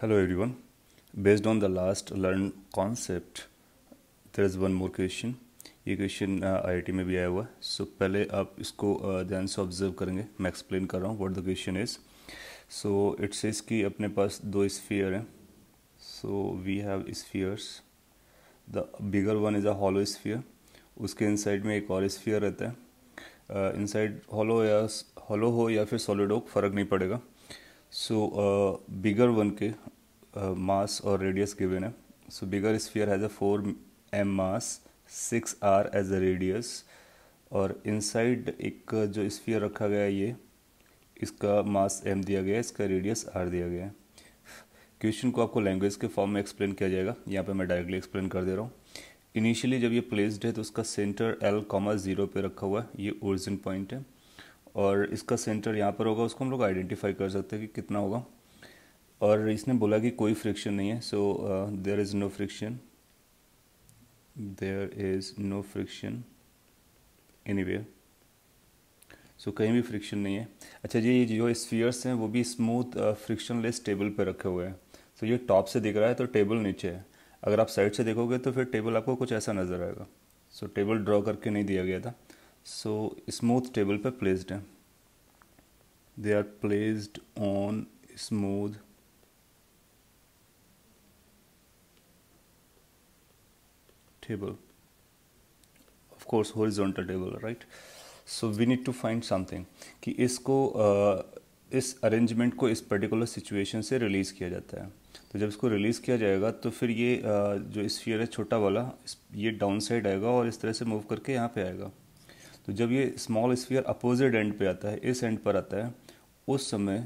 Hello everyone. Based on the last learned concept, there is one more question. ये question आई uh, में भी आया हुआ है सो पहले आप इसको uh, ध्यान से ऑब्जर्व करेंगे मैं एक्सप्लेन कर रहा हूँ what the question is so it's is कि अपने पास दो स्फीयर हैं so we have spheres the bigger one is a hollow sphere उसके इन साइड में एक और स्फीयर रहता है इन साइड हॉलो या हॉलो हो या फिर सॉलिड हो फर्क नहीं पड़ेगा सो बिगर वन के मास और रेडियस or है so bigger sphere has a four M mass six R as a radius और इनसाइड एक uh, जो स्फीयर रखा गया है ये इसका मास एम दिया गया है इसका रेडियस आर दिया गया है क्वेश्चन को आपको लैंग्वेज के फॉर्म में एक्सप्लेन किया जाएगा यहाँ पे मैं डायरेक्टली एक्सप्लेन कर दे रहा हूँ इनिशियली जब ये प्लेस्ड है तो उसका सेंटर एल कॉमा ज़ीरो पे रखा हुआ है ये ओरिजिन पॉइंट है और इसका सेंटर यहाँ पर होगा उसको हम लोग आइडेंटिफाई कर सकते हैं कि कितना होगा और इसने बोला कि कोई फ्रिक्शन नहीं है so there is no friction there is no friction any so कहीं भी फ्रिक्शन नहीं है अच्छा जी ये जो स्फीयर्स हैं वो भी स्मूथ फ्रिक्शन लेस टेबल पर रखे हुए हैं सो so, ये टॉप से दिख रहा है तो टेबल नीचे है अगर आप साइड से देखोगे तो फिर टेबल आपको कुछ ऐसा नज़र आएगा सो so, टेबल ड्रॉ करके नहीं दिया गया था सो स्मूथ टेबल पर प्लेस्ड हैं they are placed on smooth table of course horizontal table right so we need to find something कि इसको uh, इस अरेंजमेंट को इस पर्टिकुलर सिचुएशन से रिलीज़ किया जाता है तो जब इसको रिलीज़ किया जाएगा तो फिर ये uh, जो स्फीयर है छोटा वाला ये डाउन साइड आएगा और इस तरह से मूव करके यहाँ पे आएगा तो जब ये स्मॉल स्फीयर अपोजिट एंड पे आता है इस एंड पर आता है उस समय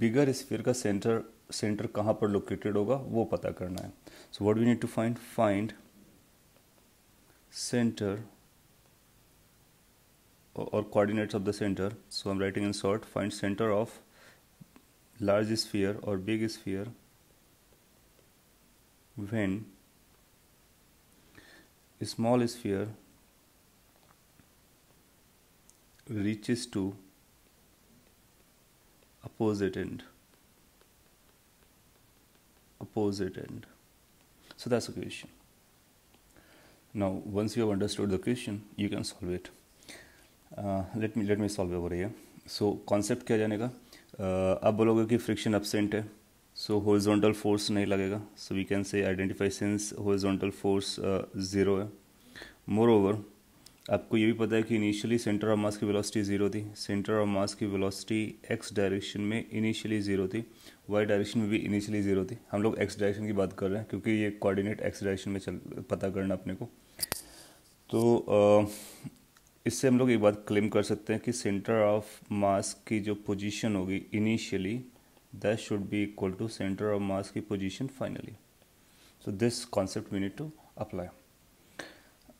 बिगर स्फीयर का सेंटर सेंटर कहाँ पर लोकेटेड होगा वो पता करना है so what we need to find find centre और coordinates of the centre so I am writing in short find centre of large sphere और big sphere when small sphere reaches to opposite end opposite end so that's the question now once you have understood the question you can solve it uh, let me let me solve over here so concept kya janega uh, आप बोलोगे कि friction absent है सो horizontal force नहीं लगेगा so we can say identify since horizontal force zero है more over आपको ये भी पता है कि इनिशियली सेंटर ऑफ मास की वेलोसिटी ज़ीरो थी सेंटर ऑफ मास की वेलोसिटी एक्स डायरेक्शन में इनिशियली ज़ीरो थी वाई डायरेक्शन में भी इनिशियली ज़ीरो थी हम लोग एक्स डायरेक्शन की बात कर रहे हैं क्योंकि ये कोऑर्डिनेट एक्स डायरेक्शन में चल पता करना अपने को तो आ, इससे हम लोग एक बात क्लेम कर सकते हैं कि सेंटर ऑफ मास की जो पोजिशन होगी initially that should be equal to centre of mass की position finally so this concept we need to apply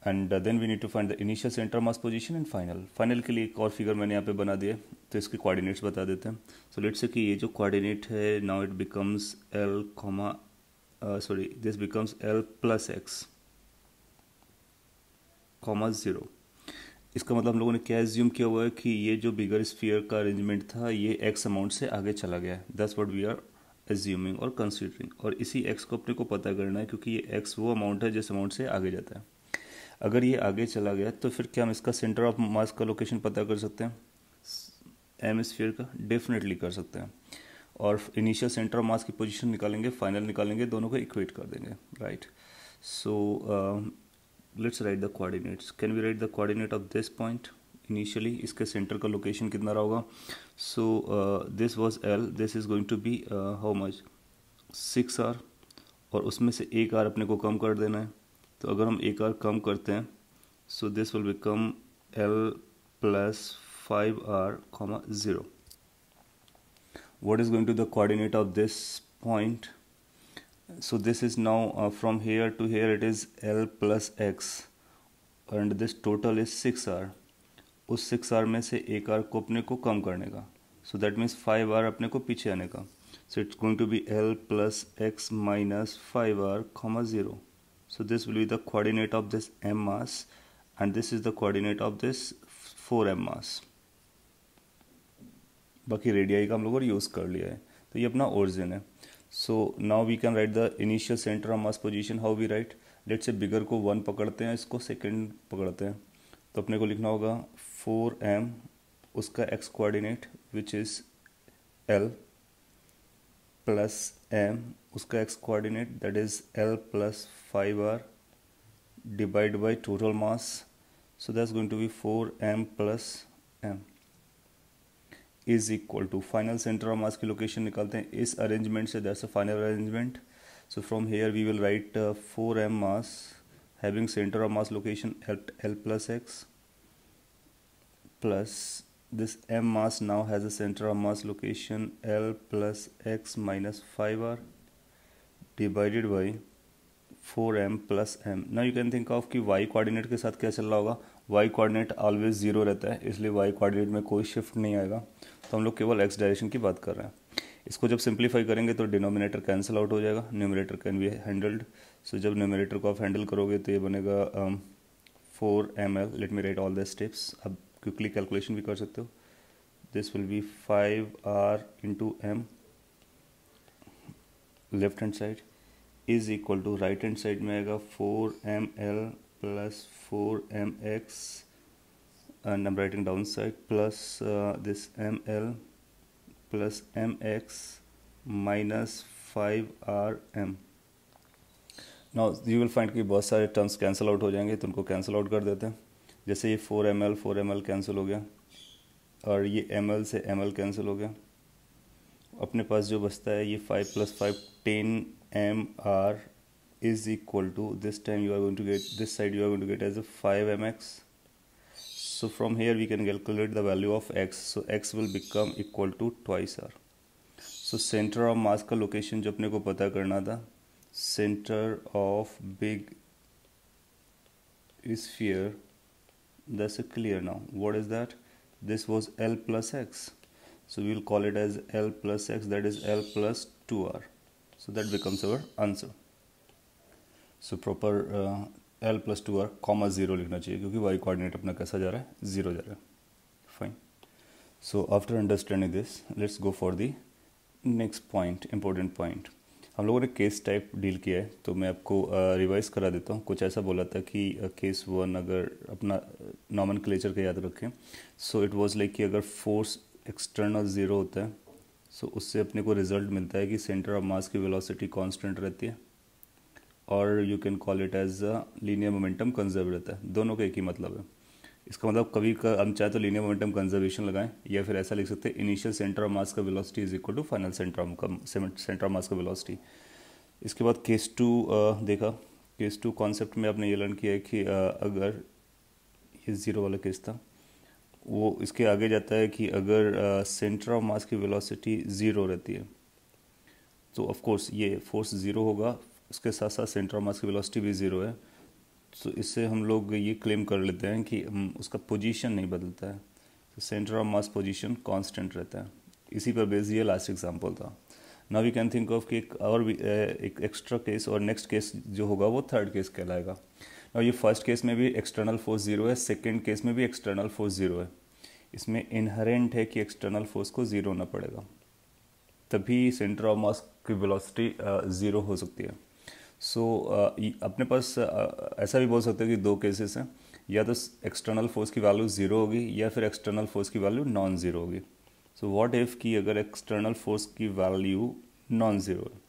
and then we need to find the initial centre mass position and final final के लिए एक और figure मैंने यहाँ पे बना दिया तो इसके कोऑर्डिनेट्स बता देते हैं सो लेट्स से कि ये जो कोऑर्डिनेट है now it becomes L comma sorry this becomes L plus X comma zero इसका मतलब हम लोगों ने क्या एज्यूम किया हुआ है कि ये जो बिगर स्फीयर का अरेंजमेंट था ये एक्स अमाउंट से आगे चला गया है thus what we are assuming और कंसिडरिंग और इसी एक्स को अपने को पता करना है क्योंकि ये एक्स वो अमाउंट है जिस अमाउंट से आगे जाता है अगर ये आगे चला गया तो फिर क्या हम इसका सेंटर ऑफ मास का लोकेशन पता कर सकते हैं एम का डेफिनेटली कर सकते हैं और इनिशियल सेंटर ऑफ मास की पोजीशन निकालेंगे फाइनल निकालेंगे दोनों को इक्वेट कर देंगे right so let's write the coordinates can we write the coordinate of this point initially इसके सेंटर का लोकेशन कितना रहा होगा so this was L this is going to be how much six R और उसमें से एक आर अपने को कम कर देना है तो अगर हम एक आर कम करते हैं so this will become L plus five R comma zero what is going to the coordinate of this point so this is now from here to here it is L plus X and this total is six R उस six R में से एक are को अपने को कम करने का so that means five R अपने को पीछे आने का so it's going to be L plus X minus five R comma zero so this will be the coordinate of this m mass and this is the coordinate of this 4m mass बाकी radii का हम लोगों ने use कर लिया है तो ये अपना ओरिजिन है so now we can write the initial centre of mass position how we write let say bigger को वन पकड़ते हैं इसको सेकंड पकड़ते हैं तो अपने को लिखना होगा फोर एम उसका X coordinate which is L plus M उसका X coordinate that is L plus five R divide by total mass so that going to be four M plus M is equal to final centre of mass की location निकालते हैं इस arrangement से that's a final arrangement so from here we will write four M mass having centre of mass location L plus x plus this m mass now has a center of mass location L plus x minus 5r divided by 4m plus m now you can think of ki y coordinate ke sath kya chal raha hoga y coordinate always zero rehta hai isliye y coordinate mein koi shift nahi aayega to hum log keval x direction ki baat kar rahe hain इसको जब simplify करेंगे तो denominator cancel out हो जाएगा numerator can be handled so जब numerator को आप handle करोगे तो ये बनेगा four M L let me write all the steps अब क्विकली कैलकुलेशन भी कर सकते हो this will be five R into M left hand side is equal to right hand side में आएगा four M L plus four M X and M writing down side plus this M L plus M x minus five R M now you will find कि बहुत सारे terms cancel out हो जाएंगे तो उनको cancel out कर देते हैं जैसे ये four M L four M L cancel हो गया और ये एम एल से एम एल कैंसिल हो गया अपने पास जो बचता है ये five plus five ten M R is equal to this time you are going to get this side you are going to get as a five M X so from here we can calculate the value of x so x will become equal to twice R so centre of mass का location जो अपने को पता करना था centre of big sphere that's clear now what is that this was L plus X so we will call it as L plus X that is L plus 2R so that becomes our answer so proper uh, L plus 2R comma 0 लिखना चाहिए क्योंकि y coordinate apna kaisa ja raha? 0 ja raha. fine so after understanding this let's go for the next point important point हम लोगों ने case type deal किया है तो मैं आपको रिवाइज करा देता हूँ कुछ ऐसा बोला था कि केस वन अगर अपना नॉमन क्लेचर का याद रखें सो इट वाज लाइक कि अगर फोर्स एक्सटर्नल ज़ीरो होता है सो so उससे अपने को रिजल्ट मिलता है कि सेंटर ऑफ मास की वेलोसिटी कांस्टेंट रहती है और you can call it as a linear momentum conserve रहता है दोनों का एक ही मतलब है इसका मतलब कभी का हम चाहे तो लीनियर मोमेंटम कंजर्वेशन लगाएं या फिर ऐसा लिख सकते हैं इनिशियल सेंटर ऑफ मास का velocity is equal to final centre of का सेंटर ऑफ मास का वेलोसिटी इसके बाद केस टू देखा केस टू कॉन्सेप्ट में आपने ये लर्न किया है कि आ, अगर ये ज़ीरो वाला केस था वो इसके आगे जाता है कि अगर सेंटर ऑफ मास की वेलोसिटी ज़ीरो रहती है तो ऑफ कोर्स ये फोर्स ज़ीरो होगा उसके साथ साथ सेंटर ऑफ मास की वेलोसिटी भी ज़ीरो है सो इससे हम लोग ये क्लेम कर लेते हैं कि हम उसका पोजीशन नहीं बदलता है तो centre of mass position constant रहता है इसी पर बेस ये लास्ट एग्जांपल था now we can think of कि एक और भी एक एक्स्ट्रा केस और नेक्स्ट केस जो होगा वो थर्ड केस कहलाएगा नाउ ये फर्स्ट केस में भी एक्सटर्नल फोर्स ज़ीरो है सेकेंड केस में भी एक्सटर्नल फोर्स ज़ीरो है इसमें इनहरेंट है कि एक्सटर्नल फोर्स को ज़ीरो होना पड़ेगा तभी सेंटर ऑफ मास की वेलोसिटी ज़ीरो हो सकती है सो so, uh, अपने पास uh, ऐसा भी बोल सकते हो कि दो केसेस हैं या तो एक्सटर्नल फोर्स की वैल्यू ज़ीरो होगी या फिर एक्सटर्नल फोर्स की वैल्यू नॉन ज़ीरो होगी सो व्हाट इफ़ कि अगर एक्सटर्नल फोर्स की वैल्यू नॉन ज़ीरो है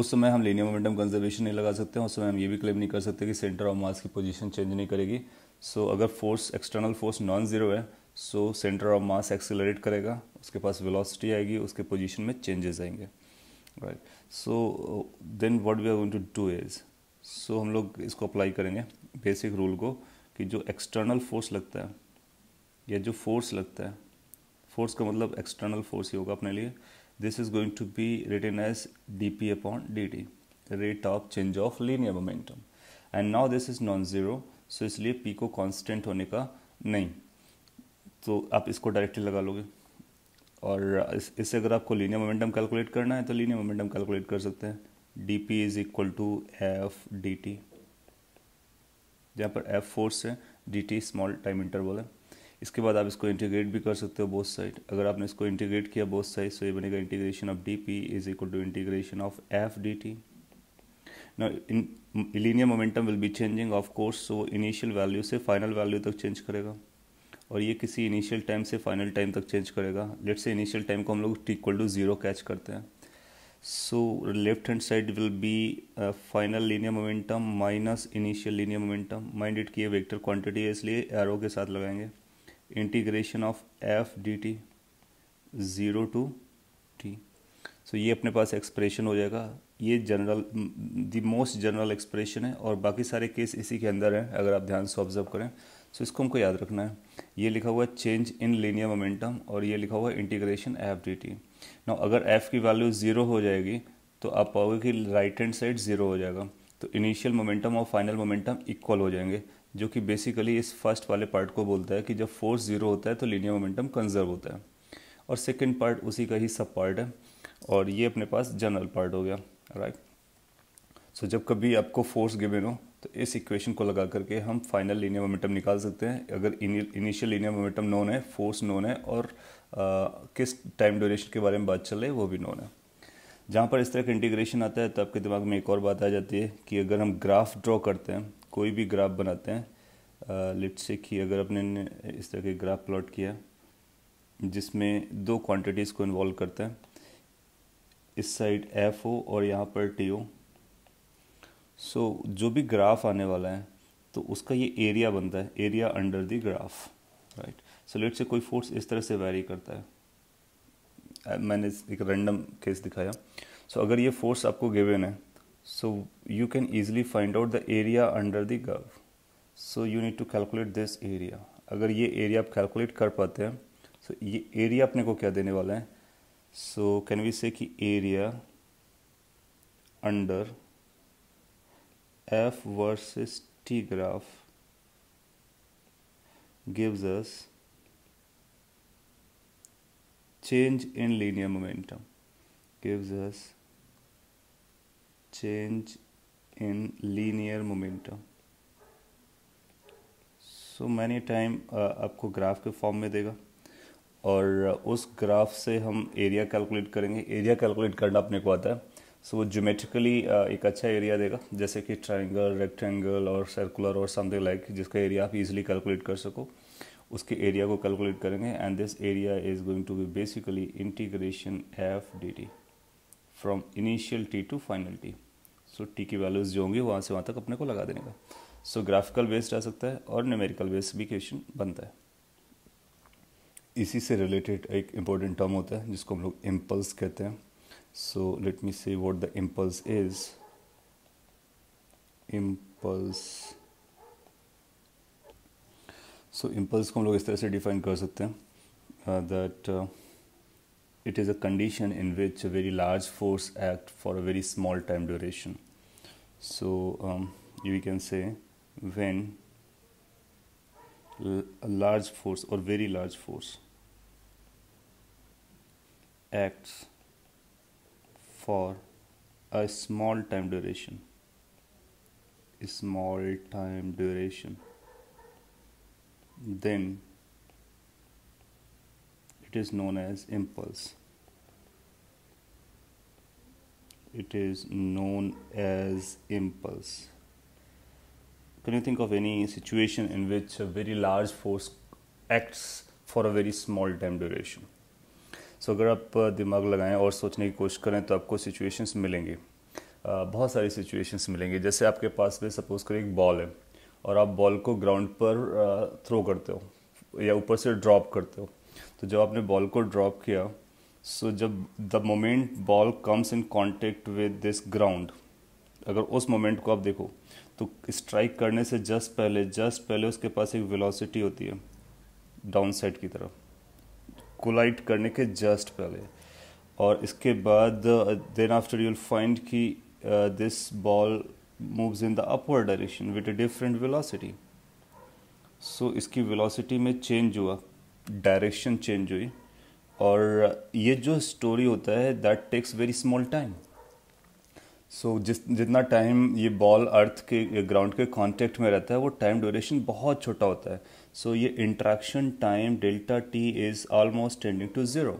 उस समय हम लेनियर मोमेंटम कंजर्वेशन नहीं लगा सकते उस समय हम ये भी क्लेम नहीं कर सकते कि सेंटर ऑफ मास की पोजीशन चेंज नहीं करेगी सो so, अगर force external force non zero है so centre of mass accelerate करेगा उसके पास वेलोसिटी आएगी उसके पोजीशन में चेंजेस आएंगे right so then what we are going to do is so हम लोग इसको अप्लाई करेंगे बेसिक रूल को कि जो एक्सटर्नल फोर्स लगता है या जो फोर्स लगता है फोर्स का मतलब एक्सटर्नल फोर्स ही होगा अपने लिए this is going to be written as D P upon D T rate of change of linear momentum and now this is non zero so इसलिए पी को कॉन्स्टेंट होने का नहीं तो आप इसको डायरेक्टली लगा लोगे और इस इससे अगर आपको लीनियर मोमेंटम कैलकुलेट करना है तो लीनियर मोमेंटम कैलकुलेट कर सकते हैं D P is equal to F D T जहाँ पर एफ फोर्स है D T small time interval है इसके बाद आप इसको इंटीग्रेट भी कर सकते हो बोथ साइड अगर आपने इसको इंटीग्रेट किया बोथ साइड तो ये बनेगा integration of D P is equal to integration of F D T ना in linear momentum will be changing of course so initial value से फाइनल वैल्यू तक चेंज करेगा और ये किसी इनिशियल टाइम से फाइनल टाइम तक चेंज करेगा लेट से इनिशियल टाइम को हम लोग इक्वल टू ज़ीरो कैच करते हैं so left hand side will be final linear momentum minus initial linear momentum mind it की ये वेक्टर क्वांटिटी है इसलिए एरो के साथ लगाएंगे integration of F D T zero to T so ये अपने पास एक्सप्रेशन हो जाएगा ये general the most general expression है और बाकी सारे केस इसी के अंदर हैं अगर आप ध्यान से ऑब्जर्व करें सो इसको हमको याद रखना है ये लिखा हुआ है चेंज इन लीनियर मोमेंटम और ये लिखा हुआ है इंटीग्रेशन एफ डी टी ना अगर एफ की वैल्यू ज़ीरो हो जाएगी तो आप पाओगे कि राइट हैंड साइड ज़ीरो हो जाएगा तो इनिशियल मोमेंटम और फाइनल मोमेंटम इक्वल हो जाएंगे जो कि बेसिकली इस फर्स्ट वाले पार्ट को बोलता है कि जब फोर्स ज़ीरो होता है तो लीनियर मोमेंटम कंजर्व होता है और सेकेंड पार्ट उसी का ही सब पार्ट है और ये अपने पास जनरल पार्ट हो गया राइट सो so, जब कभी आपको फोर्स गिवेन हो तो इस इक्वेशन को लगा करके हम फाइनल लीनियर मोमेंटम निकाल सकते हैं अगर इनिशियल लीनियर मोमेंटम नोन है फोर्स नोन है और आ, किस टाइम ड्यूरेशन के बारे में बात चले वो भी नोन है जहाँ पर इस तरह का इंटीग्रेशन आता है तो आपके दिमाग में एक और बात आ जाती है कि अगर हम ग्राफ ड्रॉ करते हैं कोई भी ग्राफ बनाते हैं लिट से कि अगर अपने इस तरह के ग्राफ प्लॉट किया जिसमें दो क्वांटिटीज़ को इन्वॉल्व करते हैं इस साइड एफ ओ और यहाँ पर टी ओ सो so, जो भी ग्राफ आने वाला है तो उसका ये एरिया बनता है area under the graph right so let say कोई फोर्स इस तरह से वेरी करता है uh, मैंने एक रैंडम केस दिखाया सो so, अगर ये फोर्स आपको गिवन है so you can easily find out the area under the curve so you need to calculate this area अगर ये एरिया आप कैलकुलेट कर पाते हैं सो so, ये एरिया अपने को क्या देने वाला है सो कैन वी से कि area under f versus t graph gives us change in linear momentum gives us change in linear momentum so many time आपको ग्राफ के फॉर्म में देगा और उस ग्राफ से हम एरिया कैलकुलेट करेंगे एरिया कैलकुलेट करना अपने को आता है सो वो जोमेट्रिकली uh, एक अच्छा एरिया देगा जैसे कि ट्राइंगल रेक्टेंगल और सर्कुलर और समथिंग लाइक जिसका एरिया आप इजीली कैलकुलेट कर सको उसके एरिया को कैलकुलेट करेंगे and this area is going to be basically integration F D T from initial T to final T so T की वैल्यूज जो होंगी वहाँ से वहाँ तक अपने को लगा देने का सो ग्राफिकल बेस्ड आ सकता है और न्यूमेरिकल बेस्ड भी क्वेश्चन बनता है इसी से रिलेटेड एक इम्पोर्टेंट टर्म होता है जिसको हम लोग इम्पल्स कहते हैं So let me see what the impulse is. Impulse. So impulse को हम लोग इस तरह define कर uh, that uh, it is a condition in which a very large force acts for a very small time duration. So um, we can say when a large force or very large force acts for a small time duration. Small time duration. Then it is known as impulse. It is known as impulse. Can you think of any situation in which a very large force acts for a very small time duration? सो अगर आप दिमाग लगाएं और सोचने की कोशिश करें तो आपको सिचुएशंस मिलेंगी बहुत सारी सिचुएशंस मिलेंगी जैसे आपके पास में सपोज करें एक बॉल है और आप बॉल को ग्राउंड पर थ्रो करते हो या ऊपर से ड्रॉप करते हो तो जब आपने बॉल को ड्रॉप किया सो जब the moment ball comes in contact with this ground अगर उस मोमेंट को आप देखो तो स्ट्राइक करने से जस्ट पहले जस्ट पहले उसके पास एक वेलोसिटी होती है डाउन साइड की तरफ कोलाइट करने के जस्ट पहले और इसके बाद देन आफ्टर यूल फाइंड कि this ball moves in the upward direction with a different velocity so इसकी वेलोसिटी में चेंज हुआ डायरेक्शन चेंज हुई और uh, ये जो स्टोरी होता है that takes very small time so जिस जितना टाइम ये बॉल अर्थ के ग्राउंड के कांटेक्ट में रहता है वो टाइम ड्यूरेशन बहुत छोटा होता है सो ये interaction time delta T is almost tending to zero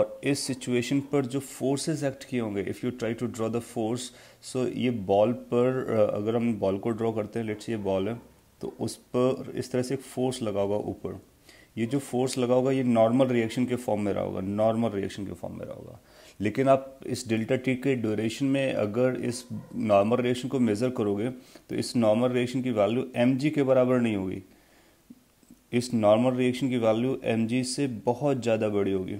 और इस सिचुएशन पर जो फोर्सेस एक्ट किए होंगे if you try to draw the force so ये बॉल पर अगर हम बॉल को ड्रॉ करते हैं लेट्स ये बॉल है तो उस पर इस तरह से एक फोर्स लगा होगा ऊपर ये जो फोर्स लगा होगा ये नॉर्मल रिएक्शन के फॉर्म में रहा होगा नॉर्मल रिएक्शन के फॉर्म में रहा होगा लेकिन आप इस डेल्टा टी के ड्यूरेशन में अगर इस नॉर्मल रिएक्शन को मेज़र करोगे तो इस नॉर्मल रिएक्शन की वैल्यू एम के बराबर नहीं होगी इस नॉर्मल रिएक्शन की वैल्यू एम से बहुत ज़्यादा बड़ी होगी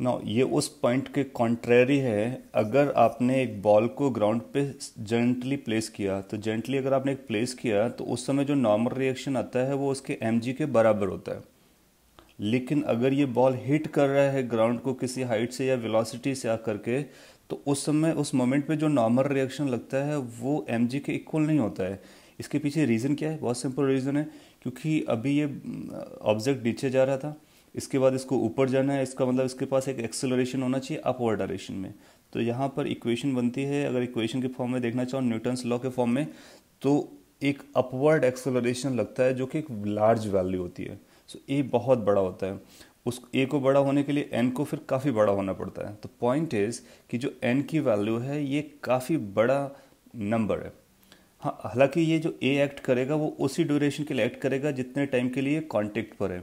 ना ये उस पॉइंट के कॉन्ट्रेरी है अगर आपने एक बॉल को ग्राउंड पे जेंटली प्लेस किया तो जेंटली अगर आपने एक प्लेस किया तो उस समय जो नॉर्मल रिएक्शन आता है वो उसके एम के बराबर होता है लेकिन अगर ये बॉल हिट कर रहा है ग्राउंड को किसी हाइट से या वेलोसिटी से आ करके तो उस समय उस मोमेंट पे जो नॉर्मल रिएक्शन लगता है वो एम के इक्वल नहीं होता है इसके पीछे रीज़न क्या है बहुत सिंपल रीज़न है क्योंकि अभी ये ऑब्जेक्ट नीचे जा रहा था इसके बाद इसको ऊपर जाना है इसका मतलब इसके पास एक एक्सेलरेशन होना चाहिए अपवर्ड डायरेक्शन में तो यहाँ पर इक्वेशन बनती है अगर इक्वेशन के फॉर्म में देखना चाहो न्यूटन्स लॉ के फॉर्म में तो एक अपवर्ड एक्सेलरेशन लगता है जो कि एक लार्ज वैल्यू होती है सो ए बहुत बड़ा होता है उस ए को बड़ा होने के लिए एन को फिर काफ़ी बड़ा होना पड़ता है तो पॉइंट इज़ कि जो एन की वैल्यू है ये काफ़ी बड़ा नंबर है हाँ हालांकि ये जो ए एक्ट करेगा वो उसी ड्यूरेशन के लिए एक्ट करेगा जितने टाइम के लिए कॉन्टेक्ट पर है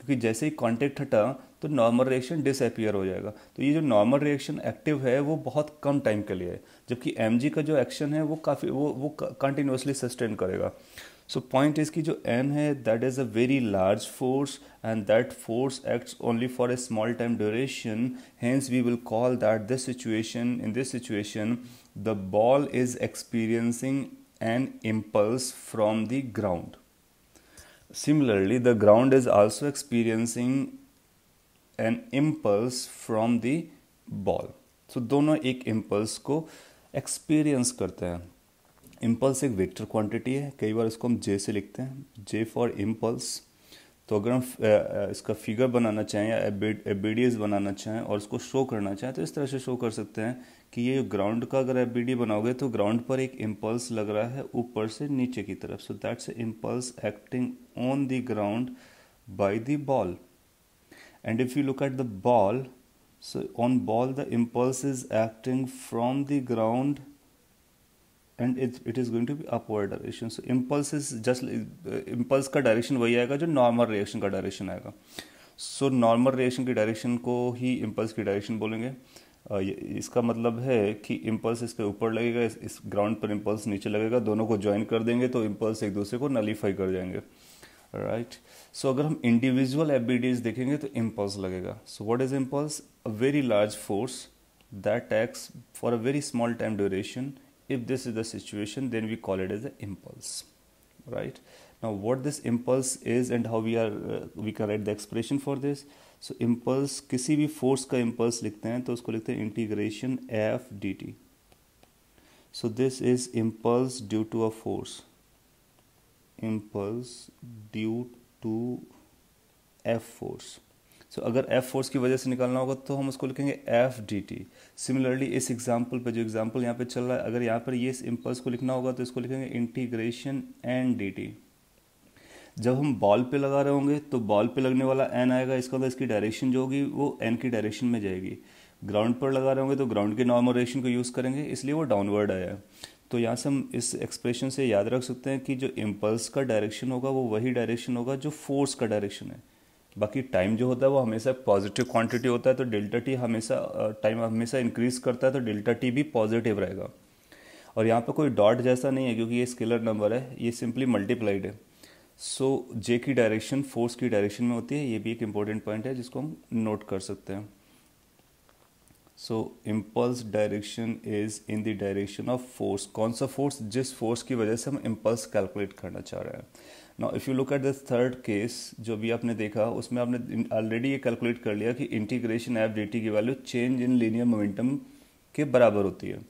क्योंकि जैसे ही कॉन्टेक्ट हटा तो नॉर्मल रिएक्शन डिसअपियर हो जाएगा तो ये जो नॉर्मल रिएक्शन एक्टिव है वो बहुत कम टाइम के लिए है जबकि एम का जो एक्शन है वो काफ़ी वो वो कंटिन्यूसली सस्टेन करेगा सो पॉइंट इसकी जो एम है that is a very large force and that force acts only for a small time duration hence we will call that this situation in this situation the ball is experiencing an impulse from the ground. Similarly, the ground is also experiencing an impulse from the ball. so, दोनों एक impulse को experience करते हैं Impulse एक vector quantity है कई बार इसको हम J से लिखते हैं J for impulse. तो अगर हम इसका फिगर बनाना चाहें या एबीडीएस बनाना चाहें और इसको शो करना चाहें तो इस तरह से शो कर सकते हैं कि ये ग्राउंड का अगर एफबीडी बनाओगे तो ग्राउंड पर एक इम्पल्स लग रहा है ऊपर से नीचे की तरफ so that's impulse acting on the ground by the ball and if you look at the ball so on ball the impulse is acting from the ground and it it is going to be upward direction so impulse is just impulse का direction वही आएगा जो normal reaction का direction आएगा so normal reaction की direction को ही impulse की डायरेक्शन बोलेंगे इसका मतलब है कि इम्पल्स इस पर ऊपर लगेगा इस, इस ग्राउंड पर इम्पल्स नीचे लगेगा दोनों को ज्वाइन कर देंगे तो इम्पल्स एक दूसरे को नलीफाई कर जाएंगे राइट right. सो so, अगर हम इंडिविजुअल एबिलिटीज देखेंगे तो इम्पल्स लगेगा so what is impulse a very large force that acts for a very small time duration if this is the situation then we call it is a impulse right now what this impulse is and how we are we can write the expression for this so impulse किसी भी force का impulse लिखते हैं तो उसको लिखते हैं integration F D T so this is impulse due to a force impulse due to F force so अगर एफ फोर्स की वजह से निकालना होगा तो हम उसको लिखेंगे एफ डी टी सिमिलरली इस एग्जाम्पल पे जो एग्जाम्पल यहाँ पे चल रहा है अगर यहाँ पर ये इस इम्पल्स को लिखना होगा तो इसको लिखेंगे इंटीग्रेशन एन डी टी जब हम बॉल पे लगा रहे होंगे तो बॉल पे लगने वाला एन आएगा इसका मतलब इसकी डायरेक्शन जो होगी वो एन की डायरेक्शन में जाएगी ग्राउंड पर लगा रहे होंगे तो ग्राउंड के नॉर्मोरेशन को यूज़ करेंगे इसलिए वो डाउनवर्ड आया है तो यहाँ से हम इस एक्सप्रेशन से याद रख सकते हैं कि जो इम्पल्स का डायरेक्शन होगा वो वही डायरेक्शन होगा जो फोर्स का डायरेक्शन है बाकी टाइम जो होता है वो हमेशा पॉजिटिव क्वांटिटी होता है तो डेल्टा टी हमेशा टाइम हमेशा इंक्रीज करता है तो डेल्टा टी भी पॉजिटिव रहेगा और यहाँ पे कोई डॉट जैसा नहीं है क्योंकि ये स्केलर नंबर है ये सिंपली मल्टीप्लाइड है सो जे की डायरेक्शन फोर्स की डायरेक्शन में होती है ये भी एक इम्पॉर्टेंट पॉइंट है जिसको हम नोट कर सकते हैं so impulse direction is in the direction of force कौन सा फोर्स जिस फोर्स की वजह से हम इम्पल्स कैलकुलेट करना चाह रहे हैं ना if you look at the third case जो भी आपने देखा उसमें आपने ऑलरेडी ये कैलकुलेट कर लिया कि इंटीग्रेशन एफ डी की value change in linear momentum के बराबर होती है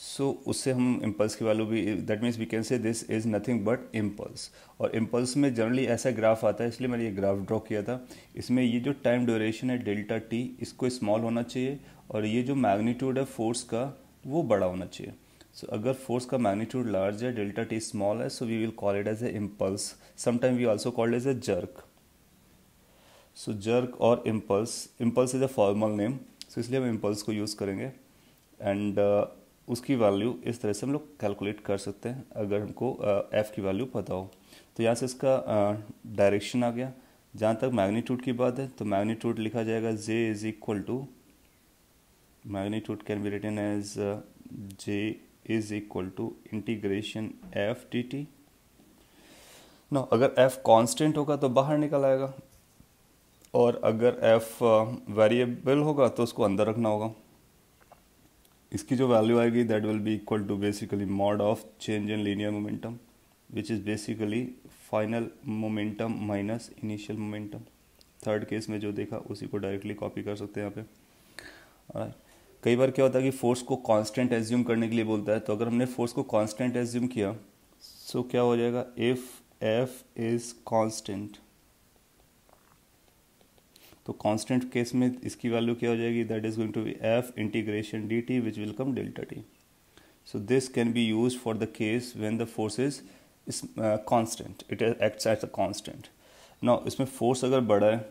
सो so, उससे हम इम्पल्स की वैल्यू भी that means we can say this is nothing but impulse और इम्पल्स में जनरली ऐसा ग्राफ आता है इसलिए मैंने ये ग्राफ ड्रॉ किया था इसमें ये जो टाइम ड्यूरेशन है डेल्टा टी इसको स्मॉल होना चाहिए और ये जो मैग्नीट्यूड है फोर्स का वो बड़ा होना चाहिए सो so, अगर फोर्स का मैग्नीट्यूड लार्ज है डेल्टा टी स्मॉल है so we will call it as a impulse sometime we also called as a jerk so jerk और impulse impulse is a formal name so इसलिए हम impulse को use करेंगे and उसकी value इस तरह से हम लोग कैलकुलेट कर सकते हैं अगर हमको एफ़ की वैल्यू पता हो तो यहाँ से इसका डायरेक्शन आ गया जहाँ तक मैग्नीट्यूड की बात है तो मैग्नीट्यूड लिखा जाएगा J is equal to magnitude can be written as J is equal to integration F T T no अगर एफ कांस्टेंट होगा तो बाहर निकल आएगा और अगर एफ वेरिएबल होगा तो उसको अंदर रखना होगा इसकी जो वैल्यू आएगी that will be equal to basically mod of change in linear momentum which is basically final momentum minus initial momentum third case में जो देखा उसी को डायरेक्टली कॉपी कर सकते हैं यहाँ पे कई बार क्या होता है कि फोर्स को कांस्टेंट एज्यूम करने के लिए बोलता है तो अगर हमने फोर्स को कांस्टेंट एज्यूम किया सो so क्या हो जाएगा इफ़ एफ इज़ कांस्टेंट तो कांस्टेंट केस में इसकी वैल्यू क्या हो जाएगी that is going to be F integration D T which will come delta T so this can be use for the case when the force is constant it acts at a constant ना इसमें force अगर बड़ा है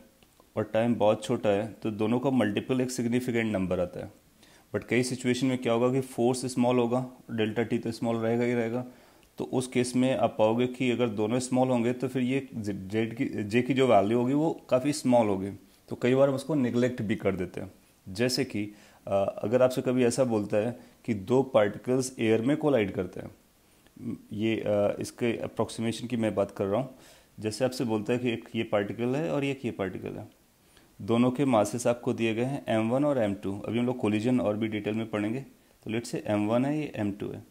और time बहुत छोटा है तो दोनों का मल्टीपल एक सिग्निफिकेंट नंबर आता है बट कई सिचुएशन में क्या होगा कि फोर्स स्मॉल होगा डेल्टा टी तो स्मॉल रहेगा ही रहेगा तो उस केस में आप पाओगे कि अगर दोनों स्मॉल होंगे तो फिर ये जेड की जे की जो वैल्यू होगी वो काफ़ी स्मॉल होगी तो कई बार हम उसको निगलेक्ट भी कर देते हैं जैसे कि अगर आपसे कभी ऐसा बोलता है कि दो पार्टिकल्स एयर में कोलाइड करते हैं ये इसके अप्रोक्सीमेशन की मैं बात कर रहा हूँ जैसे आपसे बोलता है कि एक ये पार्टिकल है और एक ये पार्टिकल है दोनों के मासेस आपको दिए गए हैं एम वन और एम टू अभी हम लोग कोलिजन और भी डिटेल में पढ़ेंगे तो लेट से एम वन है ये एम टू है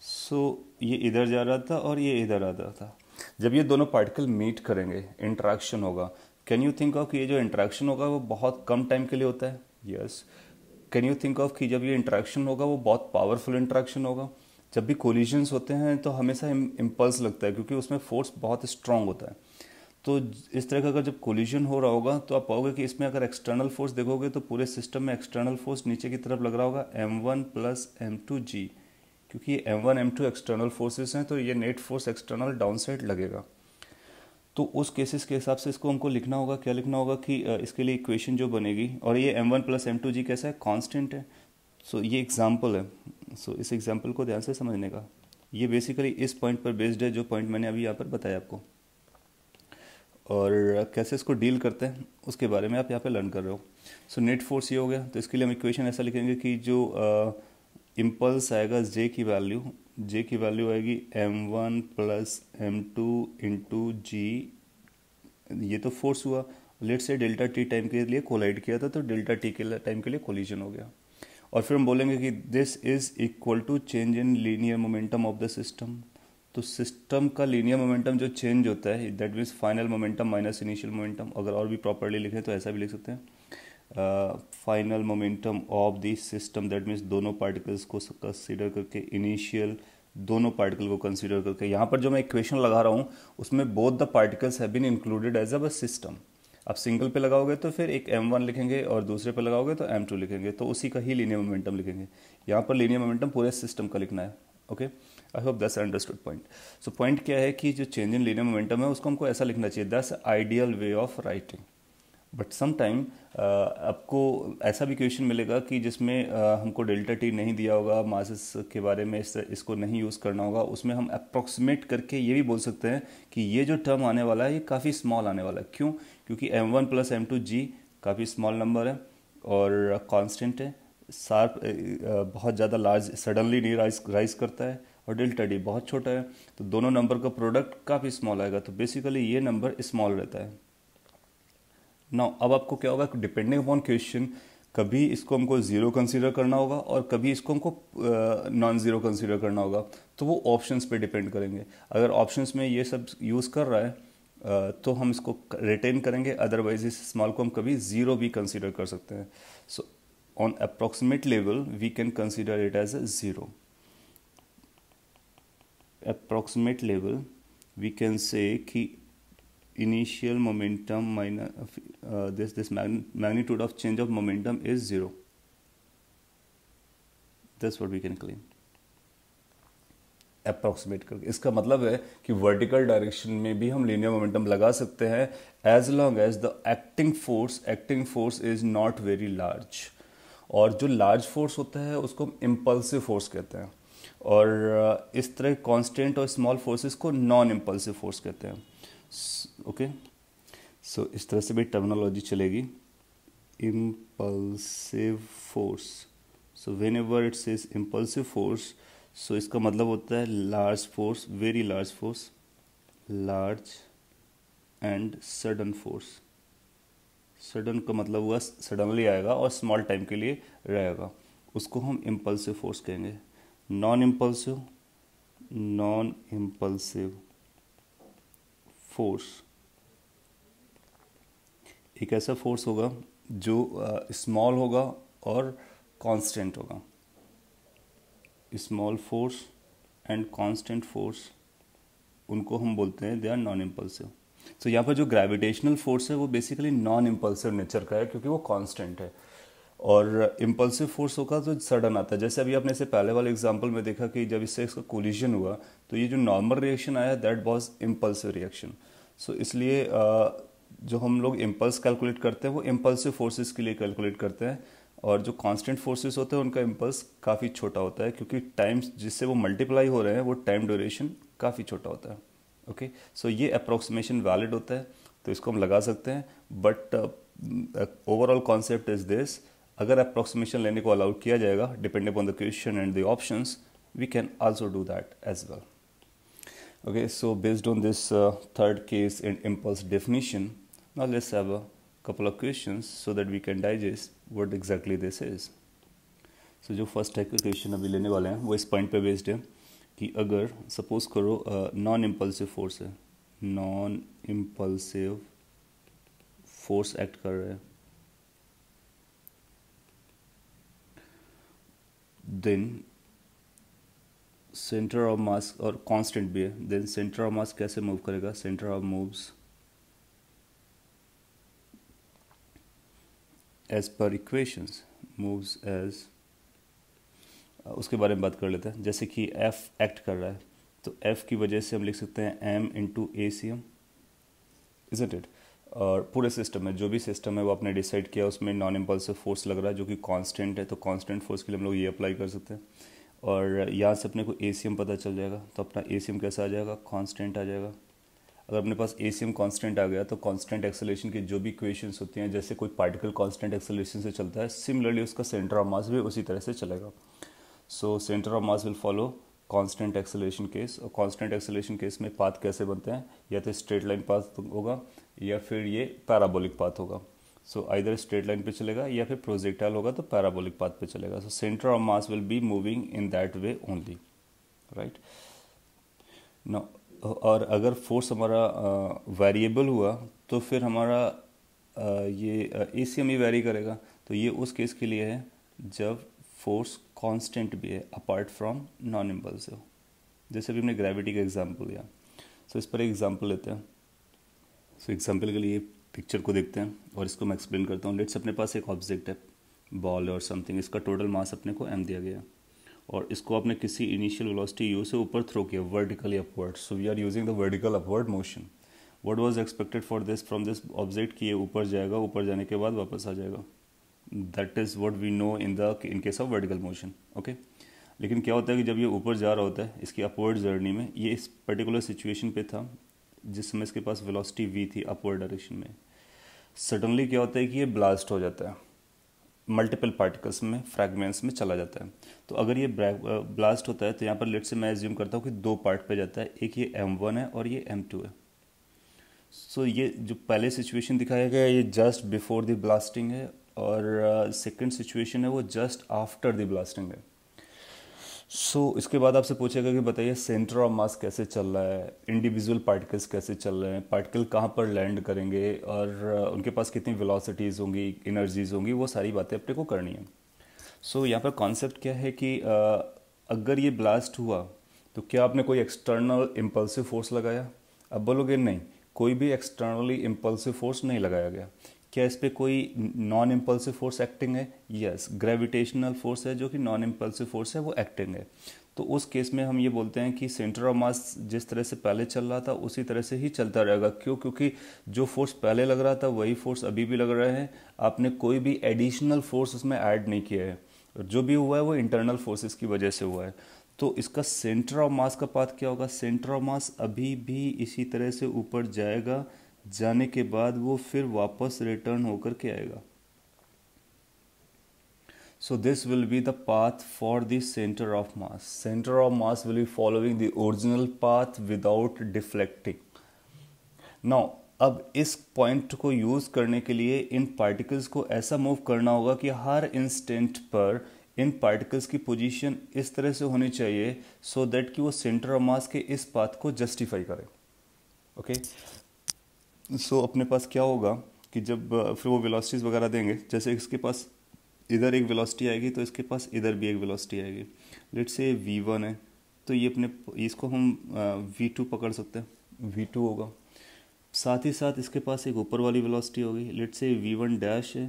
सो so, ये इधर जा रहा था और ये इधर आ रहा था जब ये दोनों पार्टिकल मीट करेंगे इंट्रैक्शन होगा कैन यू थिंक ऑफ कि ये जो इंट्रैक्शन होगा वो बहुत कम टाइम के लिए होता है yes can you think of कि जब ये इंट्रैक्शन होगा वो बहुत पावरफुल इंट्रैक्शन होगा जब भी कोलिजन्स होते हैं तो हमेशा इम्पल्स लगता है क्योंकि उसमें फोर्स बहुत स्ट्रांग होता है तो इस तरह का अगर जब कोलिजन हो रहा होगा तो आप पाओगे कि इसमें अगर एक्सटर्नल फोर्स देखोगे तो पूरे सिस्टम में एक्सटर्नल फोर्स नीचे की तरफ लग रहा होगा M one plus M two G क्योंकि M one M two external forces हैं तो ये net force external down side लगेगा तो उस केसेस के हिसाब से इसको हमको लिखना होगा क्या लिखना होगा कि इसके लिए इक्वेशन जो बनेगी और ये M one plus M two G कैसा है कॉन्स्टेंट है सो so, ये एग्जाम्पल है सो so, इस एग्जाम्पल को ध्यान से समझने का ये बेसिकली इस पॉइंट पर बेस्ड है जो पॉइंट मैंने अभी यहाँ पर बताया आपको और कैसे इसको डील करते हैं उसके बारे में आप यहाँ पे लर्न कर रहे हो सो नेट फोर्स ये हो गया तो इसके लिए हम इक्वेशन ऐसा लिखेंगे कि जो इम्पल्स आएगा जे की वैल्यू जे की वैल्यू आएगी M one plus M two into G ये तो फोर्स हुआ लेट से डेल्टा टी टाइम के लिए कोलाइड किया था तो डेल्टा टी के टाइम के लिए कोलिजन हो गया और फिर हम बोलेंगे कि this is equal to change in linear momentum of the system तो सिस्टम का लीनियर मोमेंटम जो चेंज होता है that means final momentum minus initial momentum अगर और भी प्रॉपरली लिखें तो ऐसा भी लिख सकते हैं final momentum of the system that means दोनों पार्टिकल्स को कंसिडर करके इनिशियल दोनों पार्टिकल को कंसिडर करके यहाँ पर जो मैं इक्वेशन लगा रहा हूँ उसमें both the particles have been included as a system आप सिंगल पे लगाओगे तो फिर एक एम वन लिखेंगे और दूसरे पे लगाओगे तो एम टू लिखेंगे तो उसी का ही लीनियर मोमेंटम लिखेंगे यहाँ पर लीनियर मोमेंटम पूरे सिस्टम का लिखना है okay I hope this understood point so point क्या है कि जो चेंज इन लीनियर मोमेंटम है उसको हमको ऐसा लिखना चाहिए this ideal way of writing but sometime uh, आपको ऐसा भी क्वेश्चन मिलेगा कि जिसमें uh, हमको डेल्टा टी नहीं दिया होगा मासिस के बारे में इस, इसको नहीं यूज़ करना होगा उसमें हम अप्रोक्सीमेट करके ये भी बोल सकते हैं कि ये जो टर्म आने वाला है ये काफ़ी स्मॉल आने वाला है क्यों क्योंकि M one plus M two G काफ़ी स्मॉल नंबर है और कॉन्स्टेंट है सार्प uh, बहुत ज़्यादा लार्ज सडनली नहीं राइज राइज करता है और डेल्टा डी बहुत छोटा है तो दोनों नंबर का प्रोडक्ट काफ़ी स्मॉल आएगा तो बेसिकली ये नंबर स्मॉल रहता है नाउ अब आपको क्या होगा डिपेंडिंग अपॉन क्वेश्चन कभी इसको हमको ज़ीरो कंसीडर करना होगा और कभी इसको हमको नॉन ज़ीरो कंसीडर करना होगा तो वो ऑप्शंस पे डिपेंड करेंगे अगर ऑप्शंस में ये सब यूज़ कर रहा है तो हम इसको रिटेन करेंगे अदरवाइज इस स्मॉल को हम कभी ज़ीरो भी कंसीडर कर सकते हैं so on approximate level we can consider it as a zero approximate level we can say कि initial momentum minus uh, uh, this this mag magnitude of change of momentum is zero that's what we can claim करके इसका मतलब है कि vertical direction में भी हम linear momentum लगा सकते हैं as long as the acting force acting force is not very large और जो लार्ज फोर्स होता है उसको हम इम्पल्सिव फोर्स कहते हैं और uh, इस तरह कांस्टेंट और स्मॉल फोर्सेस को नॉन इम्पल्सिव फोर्स कहते हैं ओके सो इस तरह से भी टर्मिनोलॉजी चलेगी impulsive force so whenever it's is impulsive force so इसका मतलब होता है large force very large force large and sudden force sudden का मतलब हुआ सडनली आएगा और स्मॉल टाइम के लिए रहेगा उसको हम इम्पल्सिव फोर्स कहेंगे non impulsive non impulsive force एक ऐसा फोर्स होगा जो स्मॉल uh, होगा और कांस्टेंट होगा small force and constant force उनको हम बोलते हैं they are non impulsive so यहाँ पर जो ग्रेविटेशनल फोर्स है वो बेसिकली नॉन इम्पल्सिव नेचर का है क्योंकि वो कांस्टेंट है और इम्पल्सिव फोर्स होगा तो सडन आता है जैसे अभी आपने इसे पहले वाले एग्जाम्पल में देखा कि जब इससे इसका कोलिजन हुआ तो ये जो नॉर्मल रिएक्शन आया that was impulsive reaction so इसलिए जो हम लोग इम्पल्स कैलकुलेट करते हैं वो इम्पल्सिव फोर्सेस के लिए कैलकुलेट करते हैं और जो कांस्टेंट फोर्सेस होते हैं उनका इम्पल्स काफ़ी छोटा होता है क्योंकि टाइम जिससे वो मल्टीप्लाई हो रहे हैं वो टाइम ड्यूरेशन काफ़ी छोटा होता है ओके okay? सो so ये अप्रोक्सीमेशन वैलिड होता है तो इसको हम लगा सकते हैं but overall concept is this अगर अप्रोक्सीमेशन लेने को अलाउड किया जाएगा depend upon the question and the option we can also do that as well okay so based on this third case and impulse definition not less let's couple of question so that we can digest what exactly this is so जो first type का question अभी लेने वाले हैं वो इस point पर based है कि अगर सपोज करो नॉन इम्पल्सिव फोर्स है नॉन इम्पल्सिव फोर्स एक्ट कर रहे हैं then सेंटर ऑफ मास और कांस्टेंट भी है देन सेंटर ऑफ मास कैसे मूव करेगा center of moves as per equations moves as उसके बारे में बात कर लेते हैं जैसे कि एफ एक्ट कर रहा है तो एफ की वजह से हम लिख सकते हैं M into A C M is it और पूरे सिस्टम में जो भी सिस्टम है वो आपने डिसाइड किया उसमें नॉन इम्पल्सिव फोर्स लग रहा है जो कि कांस्टेंट है तो कांस्टेंट फोर्स के लिए हम लोग ये अप्लाई कर सकते हैं और यहाँ से अपने को ए पता चल जाएगा तो अपना ए कैसा आ जाएगा कॉन्स्टेंट आ जाएगा अगर अपने पास ए कांस्टेंट आ गया तो कांस्टेंट एक्सेलेशन के जो भी क्वेश्चन होती हैं जैसे कोई पार्टिकल कांस्टेंट एक्सेलेशन से चलता है सिमिलरली उसका सेंटर ऑफ मास भी उसी तरह से चलेगा so centre of mass will follow constant acceleration case और कांस्टेंट एक्सेलेशन केस में पाथ कैसे बनते हैं या तो स्ट्रेट लाइन पाथ होगा या फिर ये पैराबोलिक पाथ होगा सो इधर स्ट्रेट लाइन पे चलेगा या फिर प्रोजेक्टाइल होगा तो पैराबोलिक पाथ पे चलेगा so centre of mass will be moving in that way only right ना और अगर फोर्स हमारा वेरिएबल uh, हुआ तो फिर हमारा uh, ये ए सी एम ही वेरी करेगा तो ये उस केस के लिए है जब फोर्स कांस्टेंट भी है अपार्ट फ्रॉम नॉन इम्पल्सिव जैसे भी हमने ग्रेविटी का एग्जांपल लिया सो so, इस पर एग्जांपल लेते हैं सो एग्जाम्पल के लिए पिक्चर को देखते हैं और इसको मैं एक्सप्लेन करता हूँ लेट्स अपने पास एक ऑब्जेक्ट है बॉल और समथिंग इसका टोटल मास अपने को एम दिया गया और इसको आपने किसी इनिशियल वेलोसिटी यू से ऊपर थ्रो किया vertically upward so we are using the vertical upward motion what was expected for this from this object कि ये ऊपर जाएगा ऊपर जाने के बाद वापस आ जाएगा that is what we know in the in case of vertical motion okay लेकिन क्या होता है कि जब ये ऊपर जा रहा होता है इसकी अपवर्ड जर्नी में ये इस पर्टिकुलर सिचुएशन पे था जिस समय इसके पास वेलोसिटी वी थी अपवर्ड डायरेक्शन में सडनली क्या होता है कि ये ब्लास्ट हो जाता है मल्टीपल पार्टिकल्स में फ्रैगमेंट्स में चला जाता है तो अगर ये ब्लास्ट होता है तो यहाँ पर लेट से मैं एज्यूम करता हूँ कि दो पार्ट पे जाता है एक ये एम वन है और ये एम टू है सो so, ये जो पहले सिचुएशन दिखाया गया ये जस्ट बिफोर द ब्लास्टिंग है और सेकेंड uh, सिचुएशन है वो जस्ट आफ्टर द ब्लास्टिंग है सो so, इसके बाद आपसे पूछेगा कि बताइए सेंटर ऑफ मास कैसे चल रहा है इंडिविजुअल पार्टिकल्स कैसे चल रहे हैं पार्टिकल कहाँ पर लैंड करेंगे और उनके पास कितनी वेलोसिटीज़ होंगी एनर्जीज़ होंगी वो सारी बातें अपने को करनी है सो so, यहाँ पर कॉन्सेप्ट क्या है कि आ, अगर ये ब्लास्ट हुआ तो क्या आपने कोई एक्सटर्नल इम्पल्सिव फोर्स लगाया अब बोलोगे नहीं कोई भी एक्सटर्नली इम्पल्सिव फोर्स नहीं लगाया गया क्या इस पर कोई नॉन इम्पल्सिव फोर्स एक्टिंग है यस ग्रेविटेशनल फोर्स है जो कि नॉन इम्पल्सिव फोर्स है वो एक्टिंग है तो उस केस में हम ये बोलते हैं कि सेंटर ऑफ मास जिस तरह से पहले चल रहा था उसी तरह से ही चलता रहेगा क्यों क्योंकि जो फोर्स पहले लग रहा था वही फोर्स अभी भी लग रहा है आपने कोई भी एडिशनल फोर्स उसमें ऐड नहीं किया है जो भी हुआ है वो इंटरनल फोर्सेस की वजह से हुआ है तो इसका सेंटर ऑफ मास का पाथ क्या होगा सेंटर ऑफ मास अभी भी इसी तरह से ऊपर जाएगा जाने के बाद वो फिर वापस रिटर्न होकर के आएगा so this will be the path for the centre of mass centre of mass will be following the original path without deflecting now अब इस पॉइंट को यूज़ करने के लिए इन पार्टिकल्स को ऐसा मूव करना होगा कि हर इंस्टेंट पर इन पार्टिकल्स की पोजीशन इस तरह से होनी चाहिए सो so दैट कि वो सेंटर ऑफ मास के इस पाथ को जस्टिफाई करें ओके okay? सो अपने पास क्या होगा कि जब फिर वो वेलोसिटीज़ वगैरह देंगे जैसे इसके पास इधर एक वेलोसिटी आएगी तो इसके पास इधर भी एक वेलोसिटी आएगी लेट से वी वन है तो ये अपने इसको हम वी टू पकड़ सकते हैं वी टू होगा साथ ही साथ इसके पास एक ऊपर वाली वेलोसिटी होगी लेट से वी वन डैश है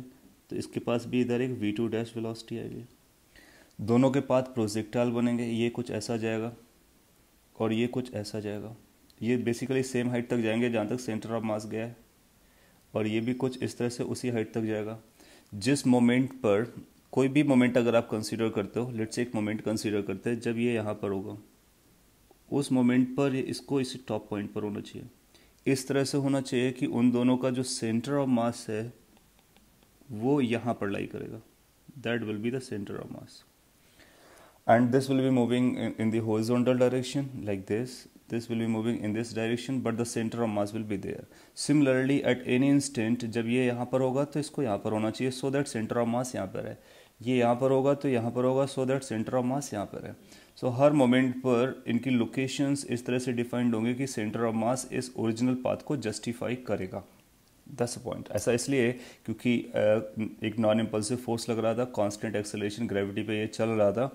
तो इसके पास भी इधर एक वी टू डैश वेलोसिटी आएगी दोनों के पास प्रोजेक्टाइल बनेंगे ये कुछ ऐसा जाएगा और ये कुछ ऐसा जाएगा ये बेसिकली सेम हाइट तक जाएंगे जहाँ तक सेंटर ऑफ मास गया है और ये भी कुछ इस तरह से उसी हाइट तक जाएगा जिस मोमेंट पर कोई भी मोमेंट अगर आप कंसीडर करते हो लेट्स एक मोमेंट कंसीडर करते हैं जब ये यहाँ पर होगा उस मोमेंट पर इसको इस टॉप पॉइंट पर होना चाहिए इस तरह से होना चाहिए कि उन दोनों का जो सेंटर ऑफ मास है वो यहाँ पर लाई करेगा that will be the centre of mass and this will be moving in the horizontal direction like this this will be moving in this direction but the center of mass will be there similarly at any instant जब ये यहाँ पर होगा तो इसको यहाँ पर होना चाहिए so that center of mass यहाँ पर है ये यहाँ पर होगा तो यहाँ पर होगा so that center of mass यहाँ पर है सो so, हर मोमेंट पर इनकी लोकेशंस इस तरह से डिफाइंड होंगे कि सेंटर ऑफ मास इस ओरिजिनल पाथ को जस्टिफाई करेगा दस पॉइंट ऐसा इसलिए क्योंकि एक नॉन इम्पल्सिव फोर्स लग रहा था कांस्टेंट एक्सेलेशन ग्रेविटी पे ये चल रहा था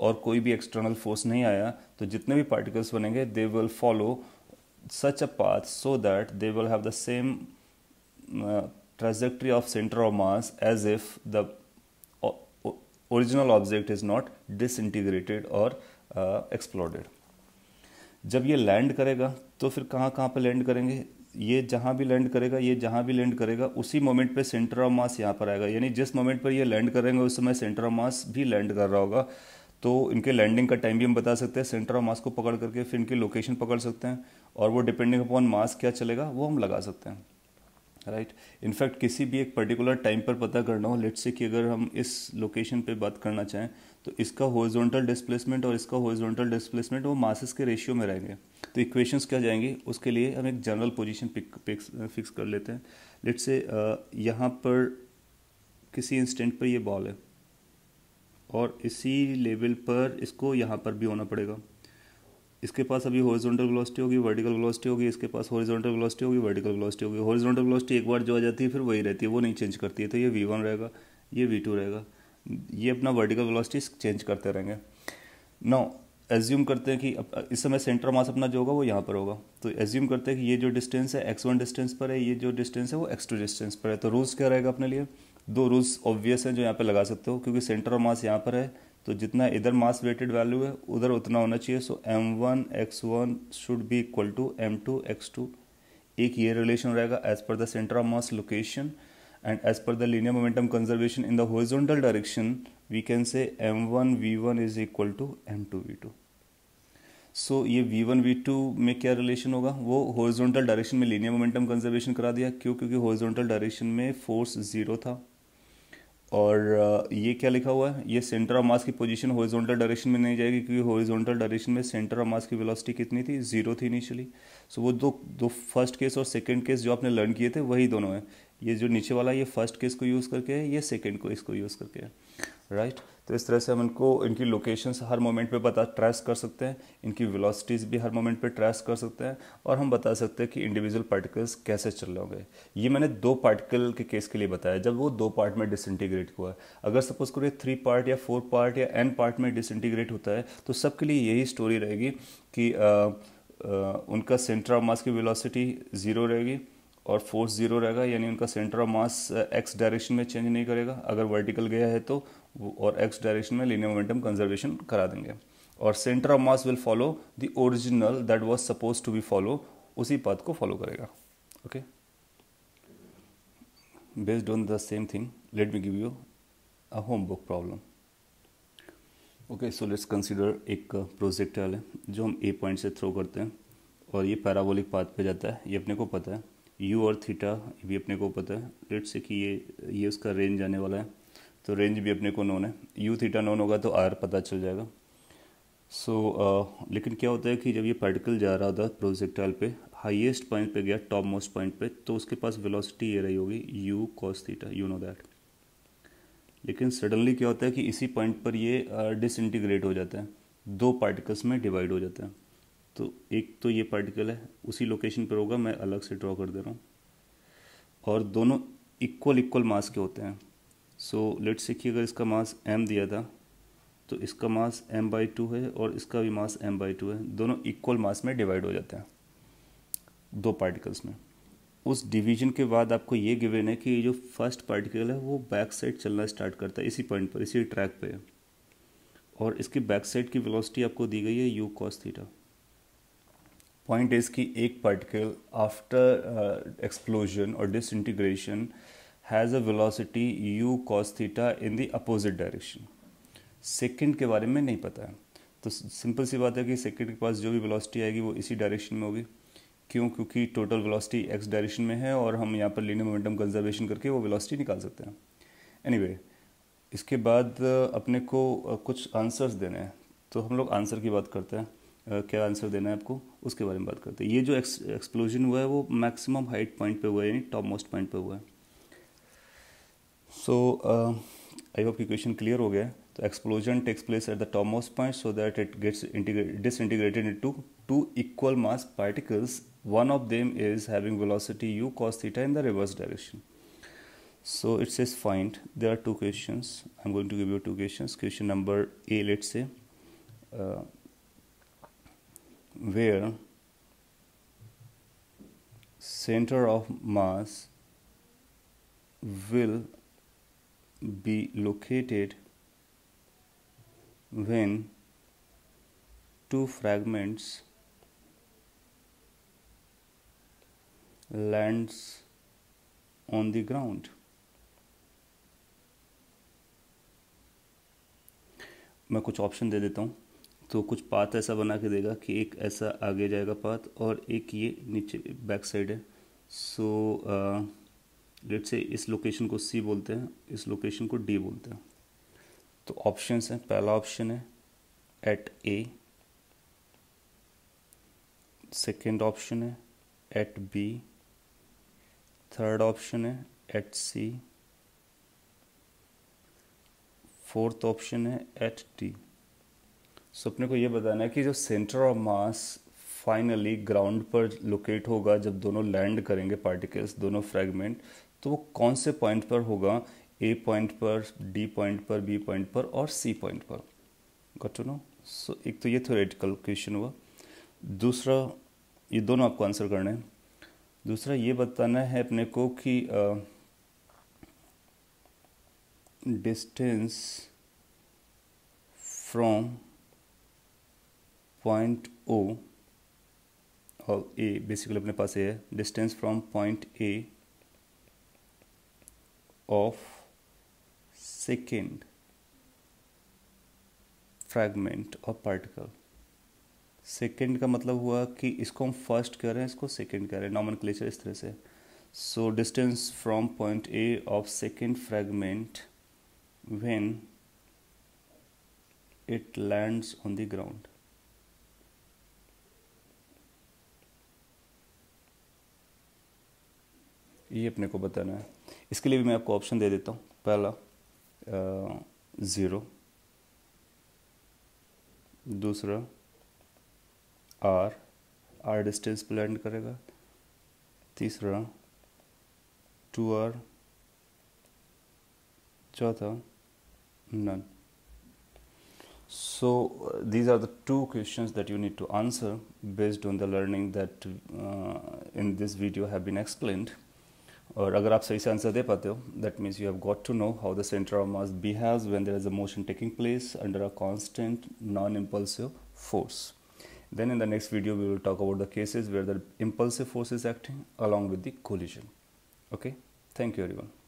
और कोई भी एक्सटर्नल फोर्स नहीं आया तो जितने भी पार्टिकल्स बनेंगे they will follow such a path so that they will have the same trajectory of centre of mass as if the original object is not disintegrated और एक्सप्लोडेड जब ये लैंड करेगा तो फिर कहाँ कहाँ पर लैंड करेंगे ये जहाँ भी लैंड करेगा ये जहाँ भी लैंड करेगा उसी मोमेंट पे सेंटर ऑफ मास यहाँ पर आएगा यानी जिस मोमेंट पर ये लैंड करेंगे उस समय सेंटर ऑफ मास भी लैंड कर रहा होगा तो इनके लैंडिंग का टाइम भी हम बता सकते हैं सेंटर ऑफ मास को पकड़ करके फिर इनकी लोकेशन पकड़ सकते हैं और वो डिपेंडिंग अपॉन मास क्या चलेगा वो हम लगा सकते हैं राइट right? इनफैक्ट किसी भी एक पर्टिकुलर टाइम पर पता करना हो लेट्स से कि अगर हम इस लोकेशन पे बात करना चाहें तो इसका होरिजोनटल डिस्प्लेसमेंट और इसका होरिजोनटल डिस्प्लेसमेंट वो मासेस के रेशियो में रहेंगे तो इक्वेशंस क्या जाएंगे उसके लिए हम एक जनरल पोजिशन फिक्स कर लेते हैं लेट्स से यहाँ पर किसी इंस्टेंट पर ये बॉल है और इसी लेवल पर इसको यहाँ पर भी होना पड़ेगा इसके पास अभी हॉरिजॉन्टल वेलोसिटी होगी वर्टिकल वेलोसिटी होगी इसके पास हॉरिजॉन्टल वेलोसिटी होगी वर्टिकल वेलोसिटी होगी हॉरिजॉन्टल वेलोसिटी एक बार जो आ जाती है फिर वही रहती है वो नहीं चेंज करती है तो ये वी वन रहेगा ये वी टू रहेगा ये अपना वर्टिकल वेलोसिटी चेंज करते रहेंगे नौ एज्यूम करते हैं कि इस समय सेंटर मास अपना जो होगा वो यहाँ पर होगा तो एज्यूम करते हैं कि ये जो डिस्टेंस है एक्स वन डिस्टेंस पर है ये जो डिस्टेंस है वो एक्स टू डिस्टेंस पर है तो रूल्स क्या रहेगा अपने लिए दो रूल्स ऑब्वियस हैं जो यहाँ पे लगा सकते हो क्योंकि सेंटर ऑफ मास यहाँ पर है तो जितना इधर मास वेटेड वैल्यू है उधर उतना होना चाहिए so M one X one should be equal to M two X two एक ये रिलेशन रहेगा as per the centre of mass location and as per the linear momentum conservation in the horizontal direction we can say M one V one is equal to M two V two so ये V one we to में क्या relation होगा वो horizontal direction में linear momentum conservation करा दिया क्यों क्योंकि हॉरिजॉन्टल डायरेक्शन में फोर्स जीरो था और ये क्या लिखा हुआ है ये सेंटर ऑफ मास की पोजीशन हॉरिजॉन्टल डायरेक्शन में नहीं जाएगी क्योंकि हॉरिजॉन्टल डायरेक्शन में सेंटर ऑफ मास की वेलोसिटी कितनी थी जीरो थी इनिशियली सो वो दो दो फर्स्ट केस और सेकंड केस जो आपने लर्न किए थे वही दोनों हैं ये जो नीचे वाला ये फर्स्ट केस को यूज़ करके है ये सेकेंड को इसको यूज़ करके है राइट right? तो इस तरह से हम इनको इनकी लोकेशंस हर मोमेंट पे बता ट्रेस कर सकते हैं इनकी वेलोसिटीज़ भी हर मोमेंट पे ट्रेस कर सकते हैं और हम बता सकते हैं कि इंडिविजुअल पार्टिकल्स कैसे चल रहे होंगे ये मैंने दो पार्टिकल के केस के लिए बताया जब वो दो पार्ट में डिसइंटीग्रेट हुआ है अगर सपोज करो थ्री पार्ट या फोर पार्ट या एन पार्ट में डिसइंटीग्रेट होता है तो सबके लिए यही स्टोरी रहेगी कि आ, आ, उनका सेंटर ऑफ मास की वेलोसिटी ज़ीरो रहेगी और फोर्स जीरो रहेगा यानी उनका centre of mass X direction में चेंज नहीं करेगा अगर वर्टिकल गया है तो और एक्स डायरेक्शन में लीनियर मोमेंटम कंजर्वेशन करा देंगे और centre of mass will follow the original that was suppose to be follow उसी पाथ को फॉलो करेगा okay based on the same thing let me give you a homework problem okay so let's consider एक project है जो हम ए point से throw करते हैं और ये पैराबोलिक पाथ पे जाता है ये अपने को पता है यू और थीटा ये भी अपने को पता है लेट्स से कि ये ये उसका रेंज आने वाला है तो रेंज भी अपने को नोन है यू थीटा नोन होगा तो आर पता चल जाएगा सो so, uh, लेकिन क्या होता है कि जब ये पार्टिकल जा रहा था प्रोजेक्टाइल पे हाईएस्ट पॉइंट पे गया टॉप मोस्ट पॉइंट पे तो उसके पास वेलोसिटी ये रही होगी U cos theta you know that लेकिन सडनली क्या होता है कि इसी पॉइंट पर ये डिसइंटीग्रेट uh, हो जाता है दो पार्टिकल्स में डिवाइड हो जाता है तो एक तो ये पार्टिकल है उसी लोकेशन पर होगा मैं अलग से ड्रॉ कर दे रहा हूँ और दोनों इक्वल इक्वल मास के होते हैं सो लेट से कि अगर इसका मास एम दिया था तो इसका मास एम बाई टू है और इसका भी मास एम बाई टू है दोनों इक्वल मास में डिवाइड हो जाते हैं दो पार्टिकल्स में उस डिवीजन के बाद आपको ये गिवन है कि ये जो फर्स्ट पार्टिकल है वो बैक साइड चलना स्टार्ट करता है इसी पॉइंट पर इसी ट्रैक पे और इसकी बैक साइड की वेलोसिटी आपको दी गई है U cos theta point is कि एक पार्टिकल आफ्टर एक्सप्लोजन और disintegration uh, has a velocity u cos theta in the opposite direction second के बारे में नहीं पता है तो सिंपल सी बात है कि सेकंड के पास जो भी वेलोसिटी आएगी वो इसी डायरेक्शन में होगी क्यों क्योंकि टोटल वेलोसिटी एक्स डायरेक्शन में है और हम यहाँ पर लीनियर मोमेंटम कंजर्वेशन करके वो वेलोसिटी निकाल सकते हैं एनीवे anyway, इसके बाद uh, अपने को uh, कुछ आंसर्स देने हैं तो हम लोग आंसर की बात करते हैं uh, क्या आंसर देना है आपको उसके बारे में बात करते हैं ये जो एक्सप्लोजन हुआ है वो मैक्सिमम हाइट पॉइंट पे हुआ है यानी टॉप मोस्ट पॉइंट पे हुआ है So uh, I hope equation clear हो explosion takes place at the topmost point so that it gets disintegrated into two equal mass particles. One of them is having velocity u cos theta in the reverse direction. So it says find. There are two questions. I'm going to give you two questions. Question number A, let's say, uh, where center of mass will be located when two fragments lands on the ground मैं कुछ option दे देता हूँ तो कुछ path ऐसा बना के देगा कि एक ऐसा आगे जाएगा पाथ और एक ये नीचे बैक साइड है सो so, uh, लेट से इस लोकेशन को सी बोलते हैं इस लोकेशन को डी बोलते हैं तो ऑप्शन हैं पहला ऑप्शन है एट ए सेकेंड ऑप्शन है एट बी थर्ड ऑप्शन है एट सी फोर्थ ऑप्शन है एट टी सो अपने को ये बताना है कि जो centre of mass finally ground पर लोकेट होगा जब दोनों लैंड करेंगे पार्टिकल्स दोनों फ्रैगमेंट तो वो कौन से पॉइंट पर होगा ए पॉइंट पर डी पॉइंट पर बी पॉइंट पर और सी पॉइंट पर गट टू नो सो एक तो ये थोरेटिकल क्वेश्चन हुआ दूसरा ये दोनों आपको आंसर करना है दूसरा ये बताना है अपने को कि डिस्टेंस फ्रॉम पॉइंट ओ और ए बेसिकली अपने पास ये है distance from point A of second fragment और पार्टिकल सेकेंड का मतलब हुआ कि इसको हम फर्स्ट कह रहे हैं इसको सेकेंड कह रहे हैं नॉमन क्लेचर इस तरह से so distance from point A of second fragment when it lands on the ground ये अपने को बताना है इसके लिए भी मैं आपको ऑप्शन दे देता हूँ पहला ज़ीरो दूसरा आर आर डिस्टेंस पर लैंड करेगा तीसरा टू आर चौथा none so these are the two question that you need to answer based on the learning that in this video have been explained और अगर आप सही से आंसर दे पाते हो that means you have got to know how the centre of mass behaves when there is a motion taking place under a constant non impulsive force then in the next video we will talk about the cases where the impulsive force is acting along with the collision okay thank you everyone